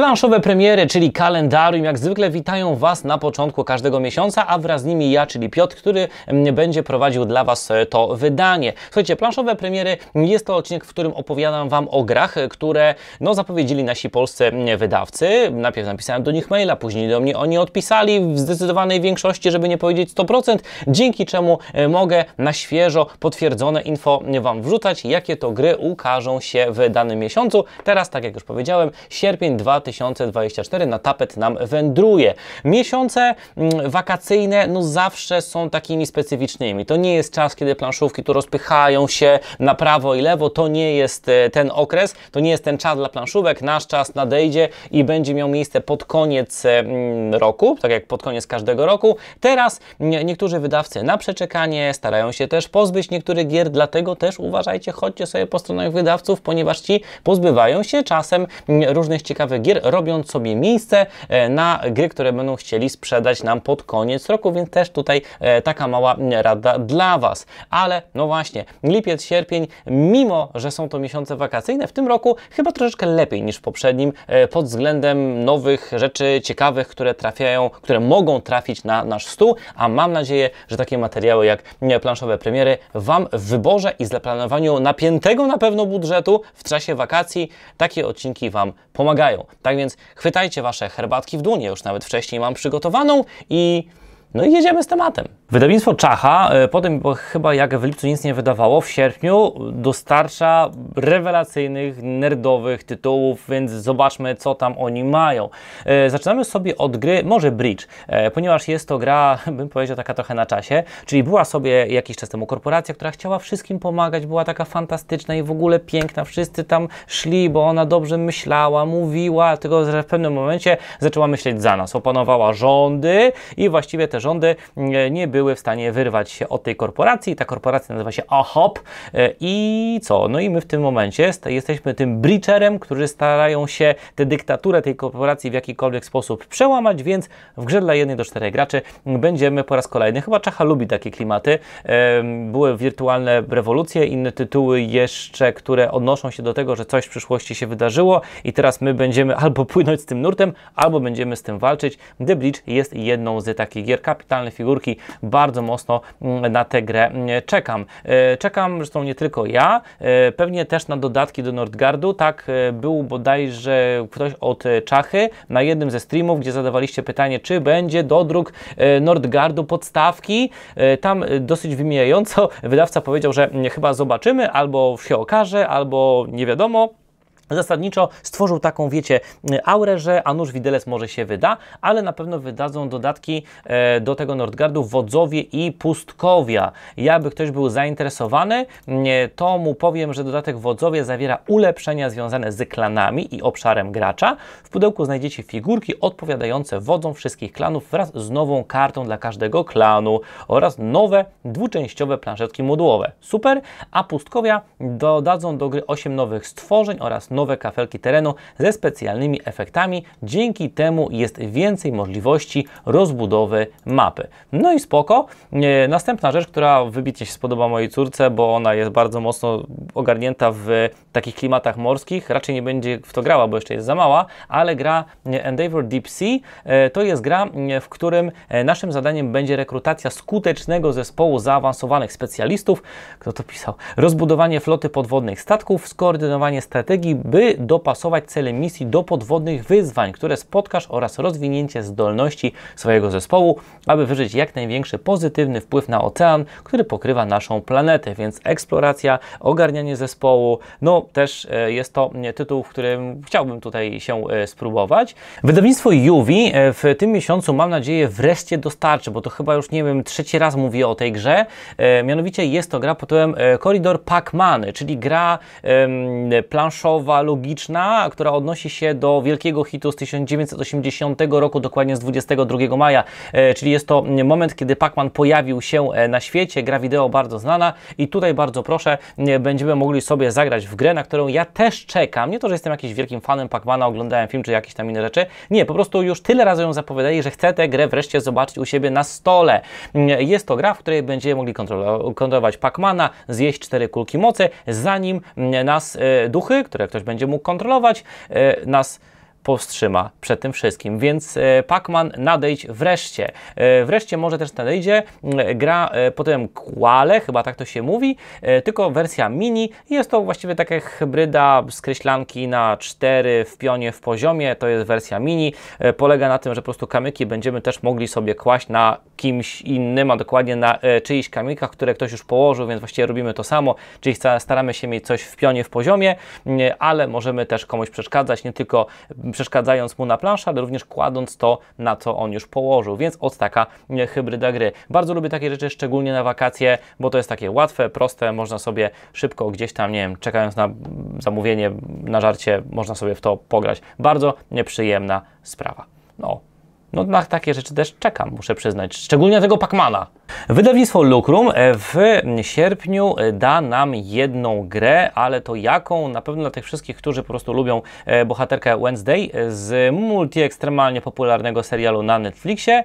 Planszowe premiery, czyli kalendarium, jak zwykle witają Was na początku każdego miesiąca, a wraz z nimi ja, czyli Piotr, który mm, będzie prowadził dla Was e, to wydanie. Słuchajcie, planszowe premiery mm, jest to odcinek, w którym opowiadam Wam o grach, e, które no, zapowiedzieli nasi polscy mm, wydawcy. Najpierw napisałem do nich maila, później do mnie oni odpisali w zdecydowanej większości, żeby nie powiedzieć 100%, dzięki czemu e, mogę na świeżo potwierdzone info Wam wrzucać, jakie to gry ukażą się w danym miesiącu. Teraz, tak jak już powiedziałem, sierpień 2020 2024 na tapet nam wędruje. Miesiące mm, wakacyjne no zawsze są takimi specyficznymi. To nie jest czas, kiedy planszówki tu rozpychają się na prawo i lewo. To nie jest e, ten okres, to nie jest ten czas dla planszówek. Nasz czas nadejdzie i będzie miał miejsce pod koniec e, mm, roku, tak jak pod koniec każdego roku. Teraz mm, niektórzy wydawcy na przeczekanie starają się też pozbyć niektórych gier, dlatego też uważajcie, chodźcie sobie po stronach wydawców, ponieważ ci pozbywają się czasem różnych ciekawych gier, robiąc sobie miejsce e, na gry, które będą chcieli sprzedać nam pod koniec roku, więc też tutaj e, taka mała rada dla Was. Ale no właśnie, lipiec, sierpień, mimo że są to miesiące wakacyjne, w tym roku chyba troszeczkę lepiej niż w poprzednim e, pod względem nowych rzeczy ciekawych, które trafiają, które mogą trafić na nasz stół, a mam nadzieję, że takie materiały jak planszowe premiery Wam w wyborze i zaplanowaniu napiętego na pewno budżetu w czasie wakacji takie odcinki Wam pomagają. Tak więc chwytajcie Wasze herbatki w dłonie, już nawet wcześniej mam przygotowaną i no i jedziemy z tematem. Wydawnictwo Czacha, e, po tym bo chyba jak w lipcu nic nie wydawało, w sierpniu dostarcza rewelacyjnych, nerdowych tytułów, więc zobaczmy co tam oni mają. E, zaczynamy sobie od gry, może Bridge, e, ponieważ jest to gra, bym powiedział, taka trochę na czasie, czyli była sobie jakiś czas temu korporacja, która chciała wszystkim pomagać, była taka fantastyczna i w ogóle piękna, wszyscy tam szli, bo ona dobrze myślała, mówiła, tylko że w pewnym momencie zaczęła myśleć za nas, opanowała rządy i właściwie te rządy nie były w stanie wyrwać się od tej korporacji. Ta korporacja nazywa się AHOP e, i co? No i my w tym momencie jesteśmy tym breacherem, którzy starają się tę dyktaturę tej korporacji w jakikolwiek sposób przełamać, więc w grze dla jednej do czterech graczy będziemy po raz kolejny, chyba Czacha lubi takie klimaty, e, były wirtualne rewolucje, inne tytuły jeszcze, które odnoszą się do tego, że coś w przyszłości się wydarzyło i teraz my będziemy albo płynąć z tym nurtem, albo będziemy z tym walczyć. The Breach jest jedną z takich gier kapitalne figurki. Bardzo mocno mm, na tę grę mm, czekam. E, czekam zresztą nie tylko ja, e, pewnie też na dodatki do Nordgardu. Tak e, był bodajże ktoś od Czachy na jednym ze streamów, gdzie zadawaliście pytanie, czy będzie dodruk Nordgardu podstawki. Tam dosyć wymijająco wydawca powiedział, że mm, chyba zobaczymy, albo się okaże, albo nie wiadomo zasadniczo stworzył taką, wiecie, aurę, że Anusz Widelec może się wyda, ale na pewno wydadzą dodatki e, do tego Nordgardu Wodzowie i Pustkowia. Ja, by ktoś był zainteresowany, to mu powiem, że dodatek Wodzowie zawiera ulepszenia związane z klanami i obszarem gracza. W pudełku znajdziecie figurki odpowiadające wodzom wszystkich klanów wraz z nową kartą dla każdego klanu oraz nowe dwuczęściowe planszetki modułowe. Super! A Pustkowia dodadzą do gry 8 nowych stworzeń oraz nowych nowe kafelki terenu ze specjalnymi efektami. Dzięki temu jest więcej możliwości rozbudowy mapy. No i spoko. E, następna rzecz, która wybitnie się spodoba mojej córce, bo ona jest bardzo mocno ogarnięta w takich klimatach morskich. Raczej nie będzie w to grała, bo jeszcze jest za mała, ale gra e, Endeavour Deep Sea e, to jest gra, w którym naszym zadaniem będzie rekrutacja skutecznego zespołu zaawansowanych specjalistów, kto to pisał, rozbudowanie floty podwodnych statków, skoordynowanie strategii by dopasować cele misji do podwodnych wyzwań, które spotkasz oraz rozwinięcie zdolności swojego zespołu, aby wyżyć jak największy pozytywny wpływ na ocean, który pokrywa naszą planetę, więc eksploracja, ogarnianie zespołu, no też e, jest to e, tytuł, w którym chciałbym tutaj się e, spróbować. Wydawnictwo Juwi w tym miesiącu mam nadzieję wreszcie dostarczy, bo to chyba już nie wiem, trzeci raz mówię o tej grze. Mianowicie jest to gra pod tytułem Koridor Pac-Man, czyli gra planszowa rozmowa logiczna, która odnosi się do wielkiego hitu z 1980 roku, dokładnie z 22 maja, e, czyli jest to moment, kiedy Pac-Man pojawił się e, na świecie, gra wideo bardzo znana i tutaj bardzo proszę, e, będziemy mogli sobie zagrać w grę, na którą ja też czekam. Nie to, że jestem jakimś wielkim fanem Pac-Mana, oglądałem film czy jakieś tam inne rzeczy. Nie, po prostu już tyle razy ją zapowiadali, że chcę tę grę wreszcie zobaczyć u siebie na stole. Mm, jest to gra, w której będziemy mogli kontrolować Pac-Mana, zjeść cztery kulki mocy, zanim mm, nas duchy, które ktoś ktoś będzie mógł kontrolować y, nas powstrzyma przed tym wszystkim. Więc e, Pac-Man nadejdź wreszcie. E, wreszcie może też nadejdzie e, gra potem Quale, chyba tak to się mówi, tylko wersja mini. Jest to właściwie taka hybryda skreślanki na 4 w pionie w poziomie. To jest wersja mini. Polega na tym, że po prostu kamyki będziemy też mogli sobie kłaść na kimś innym, a dokładnie na czyichś kamykach, które ktoś już położył, więc właściwie robimy to samo, czyli staramy się mieć coś w pionie w poziomie, ale możemy też komuś przeszkadzać, nie tylko przeszkadzając mu na planszy, ale również kładąc to, na co on już położył. Więc od taka hybryda gry. Bardzo lubię takie rzeczy, szczególnie na wakacje, bo to jest takie łatwe, proste, można sobie szybko gdzieś tam, nie wiem, czekając na zamówienie, na żarcie, można sobie w to pograć. Bardzo nieprzyjemna sprawa. No, no na takie rzeczy też czekam, muszę przyznać, szczególnie tego Pacmana. Wydawnictwo Lucrum e, w sierpniu e, da nam jedną grę, ale to jaką? Na pewno dla tych wszystkich, którzy po prostu lubią e, bohaterkę Wednesday z multi ekstremalnie popularnego serialu na Netflixie,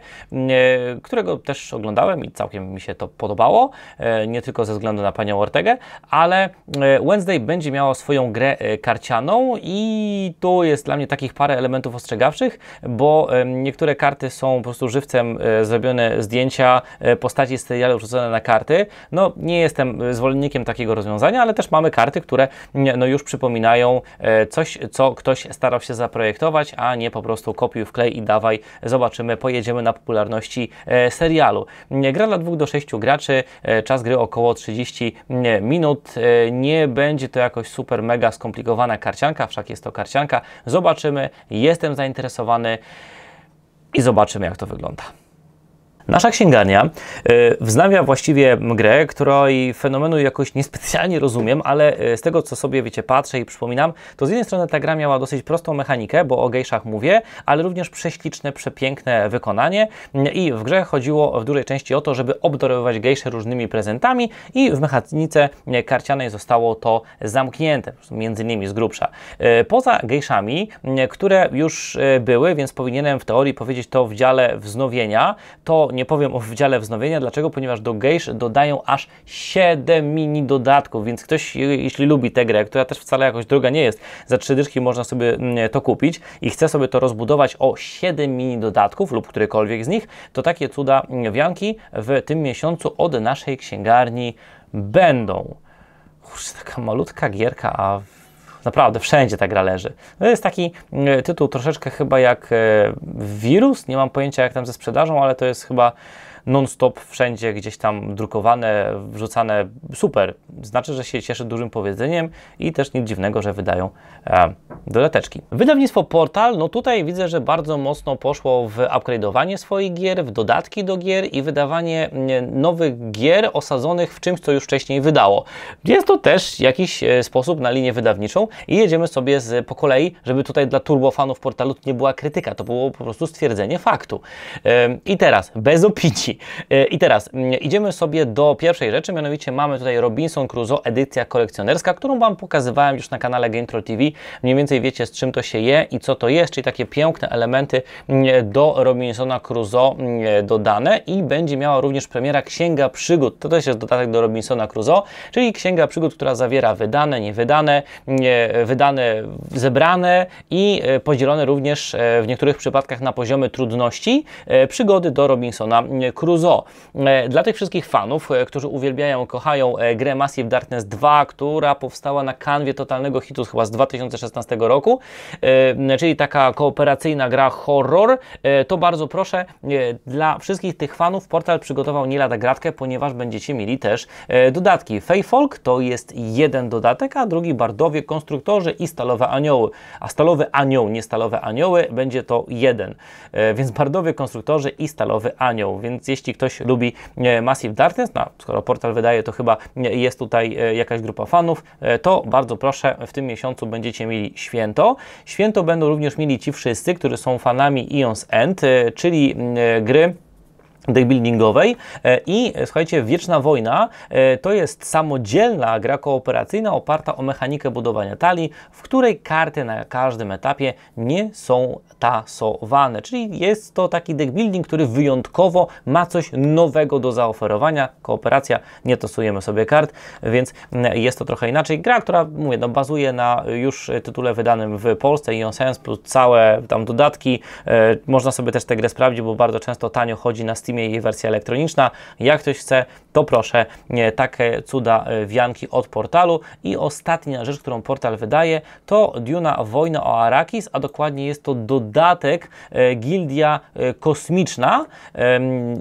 którego też oglądałem i całkiem mi się to podobało, nie tylko ze względu na panią Ortegę, ale Wednesday będzie miała swoją grę karcianą i tu jest dla mnie takich parę elementów ostrzegawczych, bo niektóre karty są po prostu żywcem e, zrobione zdjęcia e, postaci z serialu rzucone na karty. No nie jestem zwolennikiem takiego rozwiązania, ale też mamy karty, które no, już przypominają e, coś, co ktoś starał się zaprojektować, a nie po prostu kopiuj, wklej i dawaj, zobaczymy, pojedziemy na popularności serialu. Gra dla dwóch do sześciu graczy, czas gry około 30 minut. Nie będzie to jakoś super mega skomplikowana karcianka, wszak jest to karcianka. Zobaczymy, jestem zainteresowany i zobaczymy, jak to wygląda. Nasza księgarnia y, wznawia właściwie grę, której fenomenu jakoś niespecjalnie rozumiem, ale y, z tego co sobie wiecie patrzę i przypominam, to z jednej strony ta gra miała dosyć prostą mechanikę, bo o gejszach mówię, ale również prześliczne, przepiękne wykonanie i w grze chodziło w dużej części o to, żeby obdarowywać gejsze różnymi prezentami i w mechanice karcianej zostało to zamknięte, między innymi z grubsza. Y, poza gejszami, które już były, więc powinienem w teorii powiedzieć to w dziale wznowienia, to nie powiem o wydziale wznowienia. Dlaczego? Ponieważ do Geish dodają aż 7 mini dodatków, więc ktoś, jeśli lubi tę grę, która też wcale jakoś droga nie jest, za 3 dyszki można sobie mm, to kupić i chce sobie to rozbudować o 7 mini dodatków lub którykolwiek z nich, to takie cuda mm, wianki w tym miesiącu od naszej księgarni będą. Kurczę, taka malutka gierka, a Naprawdę, wszędzie ta gra leży. To jest taki mm, tytuł troszeczkę chyba jak e, wirus, nie mam pojęcia jak tam ze sprzedażą, ale to jest chyba non-stop wszędzie gdzieś tam drukowane, wrzucane. Super. Znaczy, że się cieszy dużym powiedzeniem i też nic dziwnego, że wydają e, dodateczki. Wydawnictwo Portal, no tutaj widzę, że bardzo mocno poszło w upgrade'owanie swoich gier, w dodatki do gier i wydawanie nowych gier osadzonych w czymś, co już wcześniej wydało. Jest to też jakiś e, sposób na linię wydawniczą i jedziemy sobie z, po kolei, żeby tutaj dla turbofanów portalu nie była krytyka, to było po prostu stwierdzenie faktu. E, I teraz, bez opinii, E, I teraz mm, idziemy sobie do pierwszej rzeczy, mianowicie mamy tutaj Robinson Crusoe edycja kolekcjonerska, którą Wam pokazywałem już na kanale Game TV. Mniej więcej wiecie z czym to się je i co to jest, czyli takie piękne elementy mm, do Robinsona Crusoe mm, dodane i będzie miała również premiera Księga Przygód. To też jest dodatek do Robinsona Crusoe, czyli Księga Przygód, która zawiera wydane, niewydane, e, wydane, zebrane i e, podzielone również w niektórych przypadkach na poziomy trudności przygody do Robinsona Crusoe. E, dla tych wszystkich fanów, e, którzy uwielbiają, kochają e, grę Massive Darkness 2, która powstała na kanwie totalnego hitu chyba z 2016 roku, czyli taka kooperacyjna gra horror, to bardzo proszę, dla wszystkich tych fanów portal przygotował nie lada gratkę, ponieważ będziecie mieli też dodatki. Feyfolk to jest jeden dodatek, a drugi Bardowie, Konstruktorzy i Stalowe Anioły. A Stalowy Anioł, nie Stalowe Anioły, będzie to jeden. Więc Bardowie, Konstruktorzy i Stalowy Anioł. Więc jeśli ktoś lubi e, Massive Darkness, no, skoro portal wydaje, to chyba e, jest tutaj e, jakaś grupa fanów, to bardzo proszę, w tym miesiącu będziecie mieli święto. Święto będą również mieli ci wszyscy, którzy są fanami Ion's End, czyli gry deckbuildingowej e, i e, słuchajcie, Wieczna Wojna e, to jest samodzielna gra kooperacyjna oparta o mechanikę budowania talii, w której karty na każdym etapie nie są tasowane, czyli jest to taki deckbuilding, który wyjątkowo ma coś nowego do zaoferowania. Kooperacja, nie tasujemy sobie kart, więc jest to trochę inaczej. Gra, która, mówię, no, bazuje na już tytule wydanym w Polsce, on sens, plus całe tam dodatki. Można sobie też tę grę sprawdzić, bo bardzo często tanio chodzi na Steam Steamie jej wersja elektroniczna. Jak ktoś chce, to proszę takie cuda e, wianki od portalu. I ostatnia rzecz, którą portal wydaje, to Duna Wojna o Arakis, a dokładnie jest to dodatek e, Gildia e, Kosmiczna.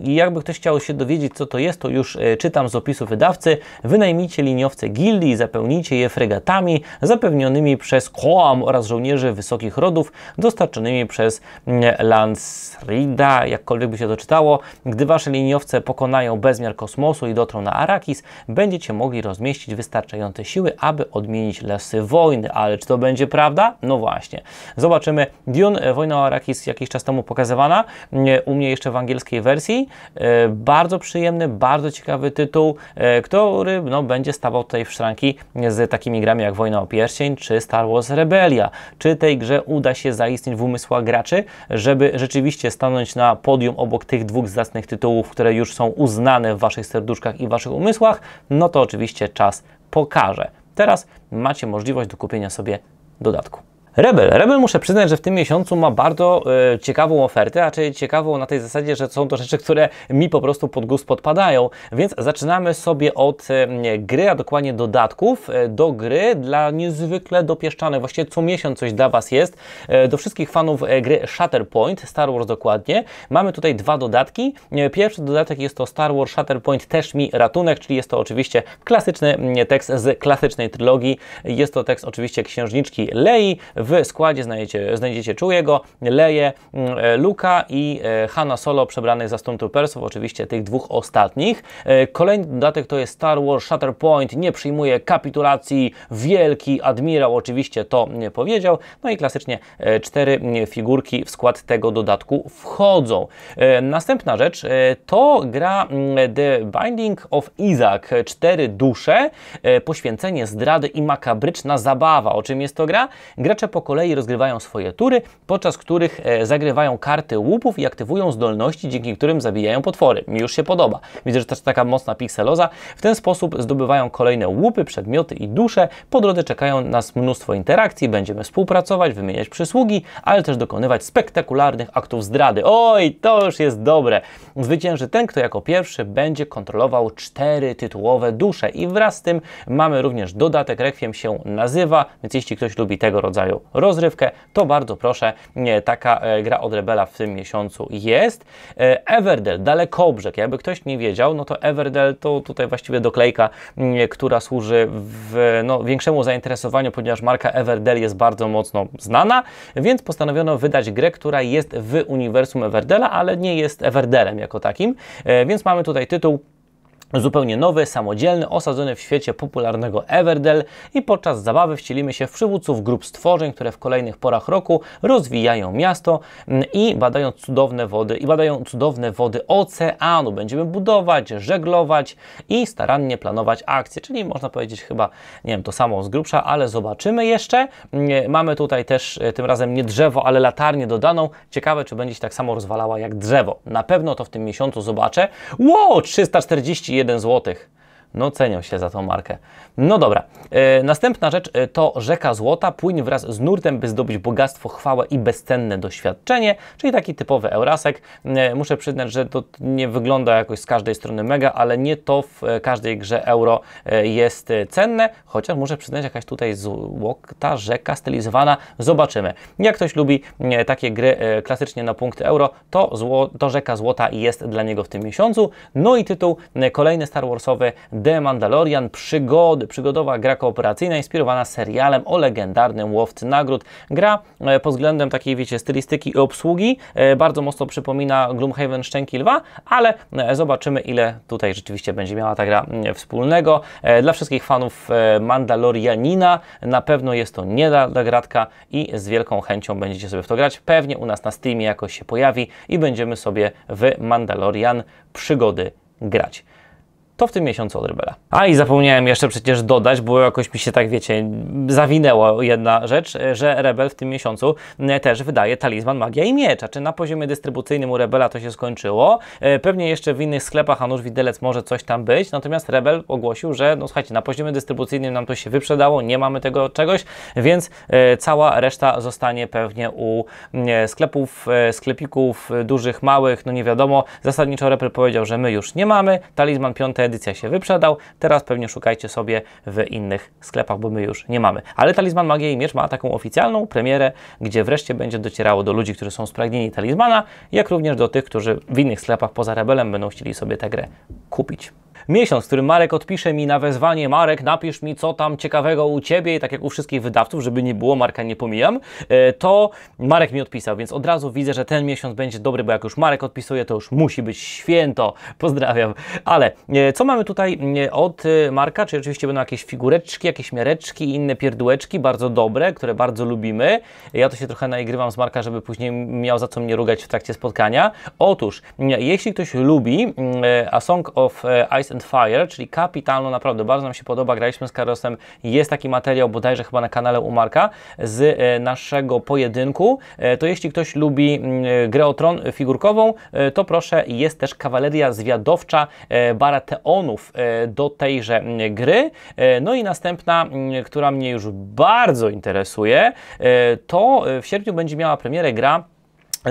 I jakby ktoś chciał się dowiedzieć, co to jest, to już czytam z opisu wydawcy. Wynajmijcie liniowce gildii i zapełnijcie je fregatami zapewnionymi przez Koam oraz żołnierzy wysokich rodów dostarczonymi przez mm, Lansrida, jakkolwiek by się to czytało. Gdy Wasze liniowce pokonają bezmiar kosmosu i dotrą na Arakis, będziecie mogli rozmieścić wystarczające siły, aby odmienić losy wojny. Ale czy to będzie prawda? No właśnie. Zobaczymy. Dune, e, Wojna o Arakis jakiś czas temu pokazywana, e, u mnie jeszcze w angielskiej wersji. E, bardzo przyjemny, bardzo ciekawy tytuł, który no, będzie stawał tutaj w szranki z takimi grami jak Wojna o Pierścień czy Star Wars Rebelia. Czy tej grze uda się zaistnieć w umysłach graczy, żeby rzeczywiście stanąć na podium obok tych dwóch zasnów własnych tytułów, które już są uznane w Waszych serduszkach i Waszych umysłach, no to oczywiście czas pokaże. Teraz macie możliwość do kupienia sobie dodatku. Rebel. Rebel muszę przyznać, że w tym miesiącu ma bardzo y, ciekawą ofertę, a czyli ciekawą na tej zasadzie, że są to rzeczy, które mi po prostu pod gust podpadają. Więc zaczynamy sobie od y, gry, a dokładnie dodatków y, do gry dla niezwykle dopieszczanych. Właściwie co miesiąc coś dla Was jest. do wszystkich fanów gry Shatterpoint, Star Wars dokładnie. Mamy tutaj dwa dodatki. pierwszy dodatek jest to Star Wars Shatterpoint Też Mi Ratunek, czyli jest to oczywiście klasyczny mm, tekst z klasycznej trylogii. Jest to tekst oczywiście księżniczki Lei w składzie znajdziecie, znajdziecie Czujego, Leje, mm, e, Luka i e, Hanna Solo przebranych za Stormtroopersów, oczywiście tych dwóch ostatnich. E, kolejny dodatek to jest Star Wars Shatterpoint, nie przyjmuje kapitulacji, wielki admirał oczywiście to mm, powiedział. No i klasycznie cztery mm, figurki w skład tego dodatku wchodzą. Następna rzecz to gra The Binding of Isaac, cztery dusze, poświęcenie zdrady i makabryczna zabawa. O czym jest to gra? Gracze po kolei rozgrywają swoje tury, podczas których e, zagrywają karty łupów i aktywują zdolności, dzięki którym zabijają potwory. Mi już się podoba. Widzę, że też taka mocna pikseloza. W ten sposób zdobywają kolejne łupy, przedmioty i dusze. Po drodze czekają nas mnóstwo interakcji, będziemy współpracować, wymieniać przysługi, ale też dokonywać spektakularnych aktów zdrady. Oj, to już jest dobre. Zwycięży ten, kto jako pierwszy będzie kontrolował cztery tytułowe dusze i wraz z tym mamy również dodatek Rekwiem się nazywa, więc jeśli ktoś lubi tego rodzaju rozrywkę, to bardzo proszę, taka e, gra od Rebela w tym miesiącu jest. E, Everdell, Dalekobrzeg, jakby ktoś nie wiedział, no to Everdell to tutaj właściwie doklejka, mm, która służy w, no, większemu zainteresowaniu, ponieważ marka Everdell jest bardzo mocno znana, więc postanowiono wydać grę, która jest w uniwersum Everdella, ale nie jest Everdellem jako takim, e, więc mamy tutaj tytuł Zupełnie nowy, samodzielny, osadzony w świecie popularnego Everdell i podczas zabawy wcielimy się w przywódców grup stworzeń, które w kolejnych porach roku rozwijają miasto mm, i badają cudowne wody i badają cudowne wody oceanu. Będziemy budować, żeglować i starannie planować akcje, czyli można powiedzieć chyba, nie wiem, to samo z grubsza, ale zobaczymy jeszcze. Mm, e, mamy tutaj też e, tym razem nie drzewo, ale latarnię dodaną. Ciekawe, czy będzie się tak samo rozwalała jak drzewo. Na pewno to w tym miesiącu zobaczę. Ło, wow, 341 1 zł. No cenią się za tą markę. No dobra. E, następna rzecz e, to rzeka złota, płyń wraz z nurtem, by zdobyć bogactwo, chwałę i bezcenne doświadczenie, czyli taki typowy Eurasek. E, muszę przyznać, że to nie wygląda jakoś z każdej strony mega, ale nie to w każdej grze euro jest cenne, chociaż muszę przyznać, jakaś tutaj złota rzeka stylizowana, zobaczymy. Jak ktoś lubi takie gry klasycznie na punkty euro, to, zło, to rzeka złota jest dla niego w tym miesiącu. No i tytuł kolejny Star Warsowy The Mandalorian, przygody, przygodowa gra kooperacyjna inspirowana serialem o legendarnym łowcy nagród. Gra e, pod względem takiej, wiecie, stylistyki i obsługi e, bardzo mocno przypomina Gloomhaven Szczęki Lwa, ale e, zobaczymy ile tutaj rzeczywiście będzie miała ta gra wspólnego. Dla wszystkich fanów Mandalorianina na pewno jest to nie dla gratka i z wielką chęcią będziecie sobie w to grać. Pewnie u nas na streamie jakoś się pojawi i będziemy sobie w Mandalorian przygody grać to w tym miesiącu od Rybela. A i zapomniałem jeszcze przecież dodać, bo jakoś mi się tak, wiecie, zawinęło jedna rzecz, że Rebel w tym miesiącu mm, też wydaje talizman Magia i Miecza. Czy na poziomie dystrybucyjnym u Rebela to się skończyło? E, pewnie jeszcze w innych sklepach, a Widelec może coś tam być, natomiast Rebel ogłosił, że no słuchajcie, na poziomie dystrybucyjnym nam to się wyprzedało, nie mamy tego czegoś, więc e, cała reszta zostanie pewnie u mm, e, sklepów, sklepików dużych, małych, no nie wiadomo. Zasadniczo Rebel powiedział, że my już nie mamy, talizman piąty edycja się wyprzedał. Teraz pewnie szukajcie sobie w innych sklepach, bo my już nie mamy. Ale Talizman Magie i Miecz ma taką oficjalną premierę, gdzie wreszcie będzie docierało do ludzi, którzy są spragnieni Talizmana, jak również do tych, którzy w innych sklepach poza Rebelem będą chcieli sobie tę grę kupić. Miesiąc, w którym Marek odpisze mi na wezwanie Marek, napisz mi co tam ciekawego u Ciebie, tak jak u wszystkich wydawców, żeby nie było, Marka nie pomijam, e, to Marek mi odpisał, więc od razu widzę, że ten miesiąc będzie dobry, bo jak już Marek odpisuje, to już musi być święto. Pozdrawiam. Ale e, co mamy tutaj e, od Marka? Czy oczywiście będą jakieś figureczki, jakieś miareczki, inne pierdółeczki, bardzo dobre, które bardzo lubimy. Ja to się trochę naigrywam z Marka, żeby później miał za co mnie rugać w trakcie spotkania. Otóż, jeśli ktoś lubi A Song of Ice and Fire, czyli kapitalno naprawdę bardzo nam się podoba, graliśmy z Karosem, jest taki materiał bodajże chyba na kanale Umarka z e, naszego pojedynku, e, to jeśli ktoś lubi mm, e, grę o tron figurkową, to proszę, jest też kawaleria zwiadowcza Barateonów do tejże mm, gry. No i następna, mm, która mnie już bardzo interesuje, to w sierpniu będzie miała premierę gra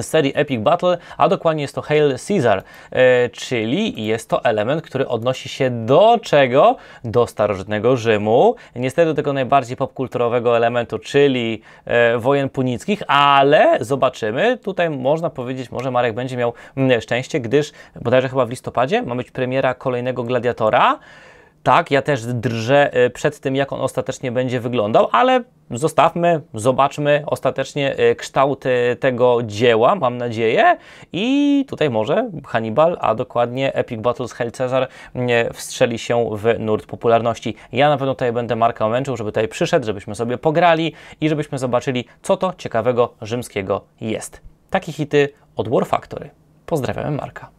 z serii Epic Battle, a dokładnie jest to Hail Caesar, e, czyli jest to element, który odnosi się do czego? Do starożytnego Rzymu, niestety do tego najbardziej popkulturowego elementu, czyli e, wojen punickich, ale zobaczymy, tutaj można powiedzieć, może Marek będzie miał mm, szczęście, gdyż bodajże chyba w listopadzie ma być premiera kolejnego Gladiatora, tak, ja też drżę y, przed tym, jak on ostatecznie będzie wyglądał, ale zostawmy, zobaczmy ostatecznie y, kształt tego dzieła, mam nadzieję. I tutaj może Hannibal, a dokładnie Epic Battles Hell Caesar y, wstrzeli się w nurt popularności. Ja na pewno tutaj będę Marka męczył, żeby tutaj przyszedł, żebyśmy sobie pograli i żebyśmy zobaczyli, co to ciekawego rzymskiego jest. Takie hity od War Factory. Pozdrawiamy Marka.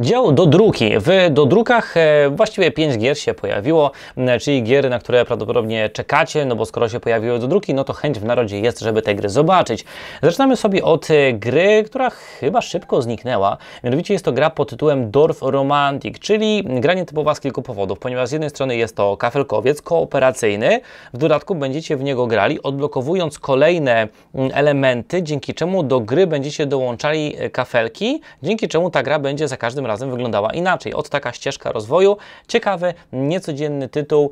Dział do druki. W do drukach e, właściwie 5 gier się pojawiło, e, czyli gier, na które prawdopodobnie czekacie, no bo skoro się pojawiły do druki, no to chęć w narodzie jest, żeby te gry zobaczyć. Zaczynamy sobie od e, gry, która chyba szybko zniknęła. Mianowicie jest to gra pod tytułem Dorf Romantic, czyli gra nietypowa z kilku powodów, ponieważ z jednej strony jest to kafelkowiec kooperacyjny, w dodatku będziecie w niego grali, odblokowując kolejne mm, elementy, dzięki czemu do gry będziecie dołączali kafelki, dzięki czemu ta gra będzie za każdym razem wyglądała inaczej. Od taka ścieżka rozwoju, ciekawy, niecodzienny tytuł,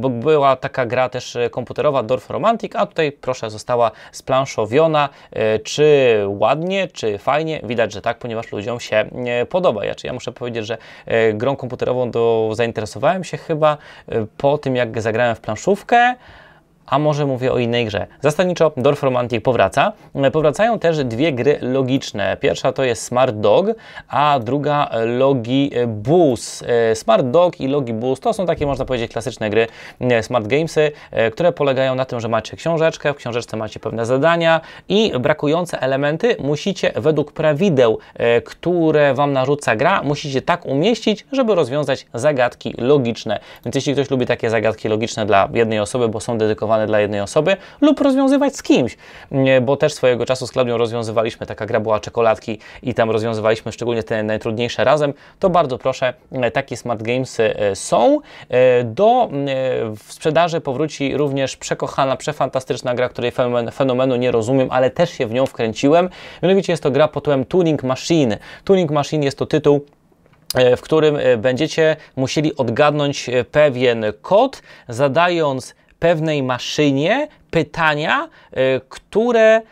bo była taka gra też e, komputerowa Dorf Romantic, a tutaj proszę została splanszowiona, e, czy ładnie, czy fajnie, widać, że tak, ponieważ ludziom się podoba. Ja, czy ja muszę powiedzieć, że e, grą komputerową do, zainteresowałem się chyba po tym, jak zagrałem w planszówkę, a może mówię o innej grze. Zasadniczo Dorf Romantic powraca. E, powracają też dwie gry logiczne. Pierwsza to jest Smart Dog, a druga Logi Boost. E, smart Dog i Logi Boost to są takie, można powiedzieć, klasyczne gry e, Smart Gamesy, które polegają na tym, że macie książeczkę, w książeczce macie pewne zadania i brakujące elementy musicie według prawideł, które Wam narzuca gra, musicie tak umieścić, żeby rozwiązać zagadki logiczne. Więc jeśli ktoś lubi takie zagadki logiczne dla jednej osoby, bo są dedykowane dla jednej osoby lub rozwiązywać z kimś, bo też swojego czasu z Klaudią rozwiązywaliśmy, taka gra była czekoladki i tam rozwiązywaliśmy szczególnie te najtrudniejsze razem, to bardzo proszę, e, takie smart gamesy e, są. E, do sprzedaży powróci również przekochana, przefantastyczna gra, której fenomenu nie rozumiem, ale też się w nią wkręciłem. Mianowicie jest to gra pod tytułem Tuning Machine. Tuning Machine jest to tytuł w którym będziecie musieli odgadnąć pewien kod, zadając pewnej maszynie pytania, y, które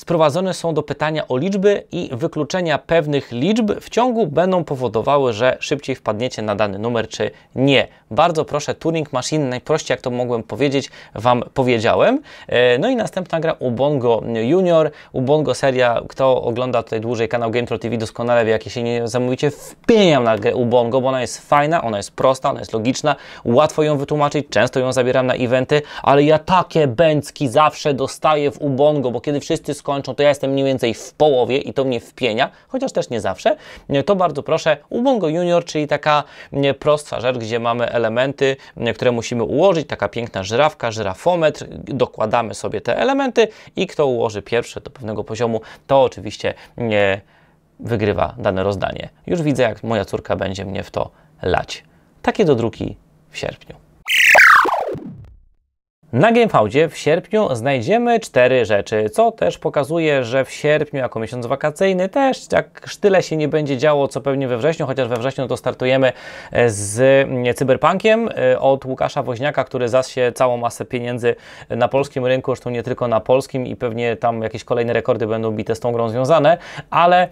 sprowadzone są do pytania o liczby i wykluczenia pewnych liczb w ciągu będą powodowały, że szybciej wpadniecie na dany numer czy nie. Bardzo proszę, Turing Machine, najprościej jak to mogłem powiedzieć, Wam powiedziałem. E, no i następna gra Ubongo Junior, Ubongo seria, kto ogląda tutaj dłużej kanał GameTro TV doskonale wie, jakie się nie zamówicie, wpieniam na grę Ubongo, bo ona jest fajna, ona jest prosta, ona jest logiczna, łatwo ją wytłumaczyć, często ją zabieram na eventy, ale ja takie bęcki zawsze dostaję w Ubongo, bo kiedy wszyscy skończą kończą, to ja jestem mniej więcej w połowie i to mnie wpienia, chociaż też nie zawsze, to bardzo proszę Ubongo Junior, czyli taka prostsza rzecz, gdzie mamy elementy, które musimy ułożyć, taka piękna żrawka, żrafometr, dokładamy sobie te elementy i kto ułoży pierwsze do pewnego poziomu, to oczywiście nie wygrywa dane rozdanie. Już widzę, jak moja córka będzie mnie w to lać. Takie do druki w sierpniu. Na GameFoundzie w sierpniu znajdziemy cztery rzeczy, co też pokazuje, że w sierpniu jako miesiąc wakacyjny też tak tyle się nie będzie działo, co pewnie we wrześniu, chociaż we wrześniu to startujemy e, z e, Cyberpunkiem e, od Łukasza Woźniaka, który zasie całą masę pieniędzy na polskim rynku, zresztą nie tylko na polskim i pewnie tam jakieś kolejne rekordy będą bite z tą grą związane, ale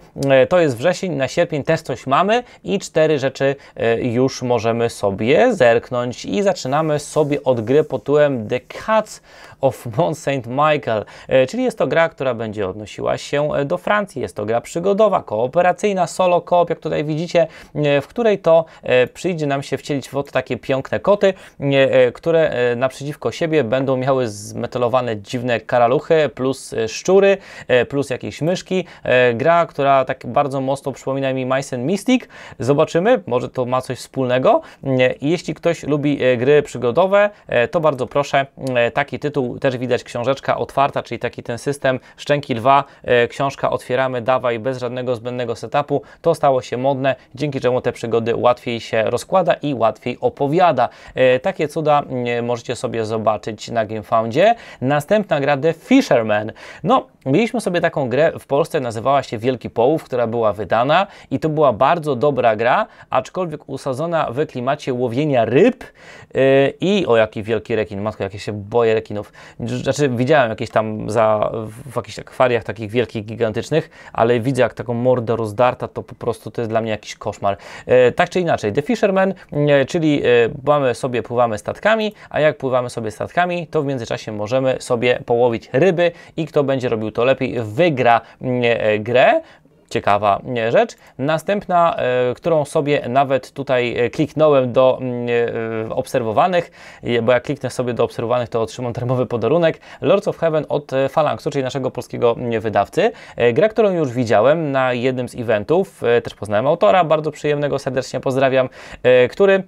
to jest wrzesień, na sierpień też coś mamy i cztery rzeczy już możemy sobie zerknąć i zaczynamy sobie od gry pod tytułem The Cats of Mont Saint Michael, e, czyli jest to gra, która będzie odnosiła się e, do Francji. Jest to gra przygodowa, kooperacyjna, solo koop, jak tutaj widzicie, e, w której to przyjdzie nam się wcielić w oto takie piękne koty, które naprzeciwko siebie będą miały zmetalowane dziwne karaluchy, plus szczury, plus jakieś myszki. Gra, która tak bardzo mocno przypomina mi Mice Mystic. Zobaczymy, może to ma coś wspólnego. Jeśli ktoś lubi gry przygodowe, to bardzo proszę, E, taki tytuł, też widać książeczka otwarta, czyli taki ten system szczęki lwa, e, książka otwieramy, dawaj, bez żadnego zbędnego setupu. To stało się modne, dzięki czemu te przygody łatwiej się rozkłada i łatwiej opowiada. E, takie cuda możecie sobie zobaczyć na GameFoundzie. Następna gra The Fisherman. No, mieliśmy sobie taką grę w Polsce, nazywała się Wielki Połów, która była wydana i to była bardzo dobra gra, aczkolwiek usadzona w klimacie łowienia ryb i o jaki wielki rekin, matko, jakie się się boję rekinów. Znaczy, widziałem jakieś tam za, w jakichś akwariach takich wielkich, gigantycznych, ale widzę jak taką mordę rozdarta, to po prostu to jest dla mnie jakiś koszmar. E, tak czy inaczej, The Fisherman, e, czyli mamy e, sobie, pływamy statkami, a jak pływamy sobie statkami, to w międzyczasie możemy sobie połowić ryby i kto będzie robił to lepiej, wygra mm, e, grę ciekawa e, rzecz. Następna, e, którą sobie nawet tutaj e, kliknąłem do mm, obserwowanych, bo jak kliknę sobie do obserwowanych, to otrzymam darmowy podarunek. Lords of Heaven od Phalanxu, czyli naszego polskiego mm, wydawcy. Gra, którą już widziałem na jednym z eventów, też poznałem autora, bardzo przyjemnego, serdecznie pozdrawiam, który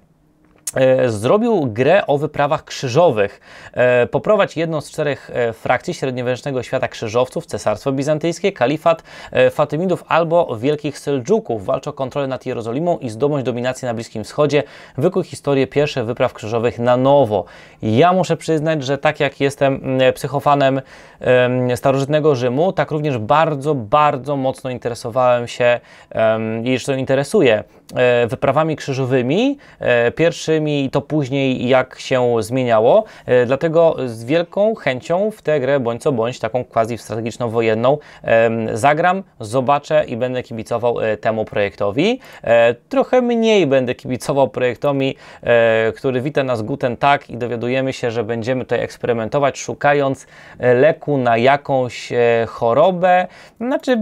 E, zrobił grę o wyprawach krzyżowych. E, poprowadź jedną z czterech e, frakcji średniowiecznego świata krzyżowców, Cesarstwo Bizantyjskie, Kalifat Fatymidów albo Wielkich Seldżuków. Walcz o kontrolę nad Jerozolimą i zdobądź dominację na Bliskim Wschodzie. Wykuj historię pierwszych wypraw krzyżowych na nowo. Ja muszę przyznać, że tak jak jestem mm, psychofanem starożytnego Rzymu, tak również bardzo, bardzo mocno interesowałem się i jeszcze interesuję wyprawami krzyżowymi. Pierwszy i to później jak się zmieniało. E, dlatego z wielką chęcią w tę grę bądź co bądź, taką quasi strategiczną wojenną zagram, zobaczę i będę kibicował e, temu projektowi. E, trochę mniej będę kibicował projektowi, który wita nas Guten tak i dowiadujemy się, że będziemy tutaj eksperymentować szukając leku na jakąś chorobę. Znaczy,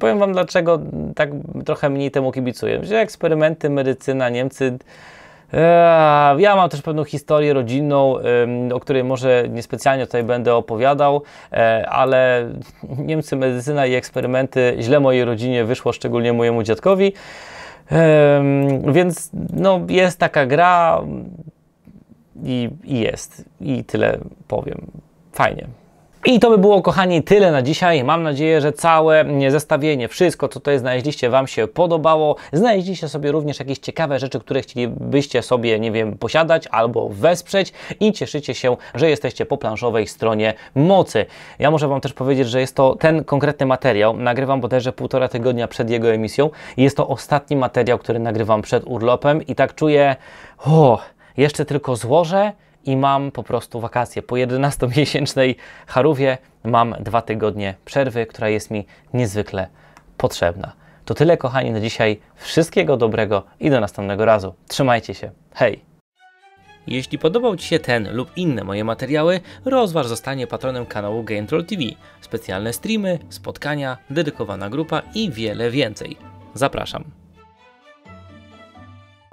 powiem Wam dlaczego tak trochę mniej temu kibicuję, że eksperymenty medycyna Niemcy Eee, ja mam też pewną historię rodzinną, o której może niespecjalnie tutaj będę opowiadał, eee, ale Niemcy, medycyna i eksperymenty źle mojej rodzinie wyszło, szczególnie mojemu dziadkowi. Eee, więc no, jest taka gra i, i jest. I tyle powiem. Fajnie. I to by było, kochani, tyle na dzisiaj. Mam nadzieję, że całe mm, zestawienie, wszystko, co tutaj znaleźliście, Wam się podobało. Znaleźliście sobie również jakieś ciekawe rzeczy, które chcielibyście sobie, nie wiem, posiadać albo wesprzeć i cieszycie się, że jesteście po planszowej stronie mocy. Ja muszę Wam też powiedzieć, że jest to ten konkretny materiał. Nagrywam bodajże półtora tygodnia przed jego emisją. Jest to ostatni materiał, który nagrywam przed urlopem i tak czuję, o, jeszcze tylko złożę, i mam po prostu wakacje. Po 11-miesięcznej harówie mam dwa tygodnie przerwy, która jest mi niezwykle potrzebna. To tyle, kochani, na dzisiaj. Wszystkiego dobrego i do następnego razu. Trzymajcie się. Hej! Jeśli podobał Ci się ten lub inne moje materiały, rozważ zostanie patronem kanału GameTroll TV. Specjalne streamy, spotkania, dedykowana grupa i wiele więcej. Zapraszam.